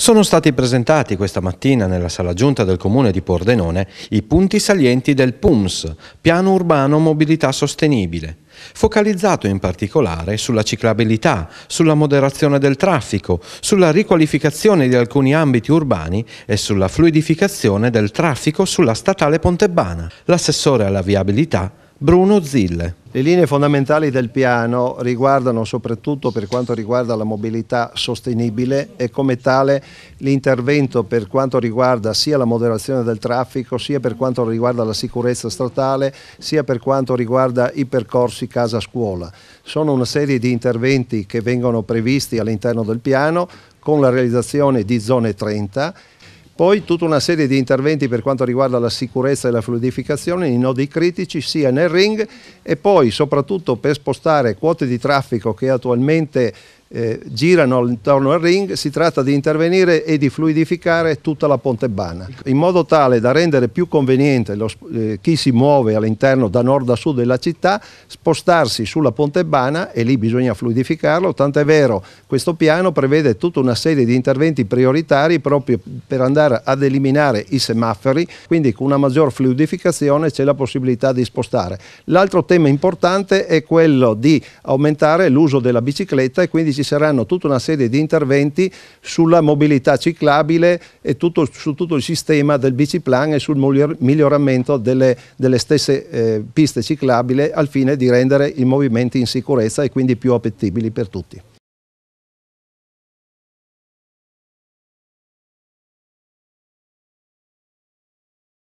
Sono stati presentati questa mattina nella sala giunta del comune di Pordenone i punti salienti del PUMS, Piano Urbano Mobilità Sostenibile, focalizzato in particolare sulla ciclabilità, sulla moderazione del traffico, sulla riqualificazione di alcuni ambiti urbani e sulla fluidificazione del traffico sulla statale Pontebbana. L'assessore alla viabilità Bruno Zille. Le linee fondamentali del piano riguardano soprattutto per quanto riguarda la mobilità sostenibile e come tale l'intervento per quanto riguarda sia la moderazione del traffico, sia per quanto riguarda la sicurezza statale, sia per quanto riguarda i percorsi casa-scuola. Sono una serie di interventi che vengono previsti all'interno del piano con la realizzazione di zone 30 poi tutta una serie di interventi per quanto riguarda la sicurezza e la fluidificazione, i nodi critici sia nel ring e poi soprattutto per spostare quote di traffico che attualmente eh, girano intorno al ring, si tratta di intervenire e di fluidificare tutta la Pontebana, in modo tale da rendere più conveniente lo, eh, chi si muove all'interno da nord a sud della città spostarsi sulla Pontebana e lì bisogna fluidificarlo, tant'è vero questo piano prevede tutta una serie di interventi prioritari proprio per andare ad eliminare i semafori, quindi con una maggior fluidificazione c'è la possibilità di spostare. L'altro tema importante è quello di aumentare l'uso della bicicletta e quindi ci saranno tutta una serie di interventi sulla mobilità ciclabile e tutto, su tutto il sistema del biciplan e sul miglioramento delle, delle stesse eh, piste ciclabili al fine di rendere i movimenti in sicurezza e quindi più appetibili per tutti.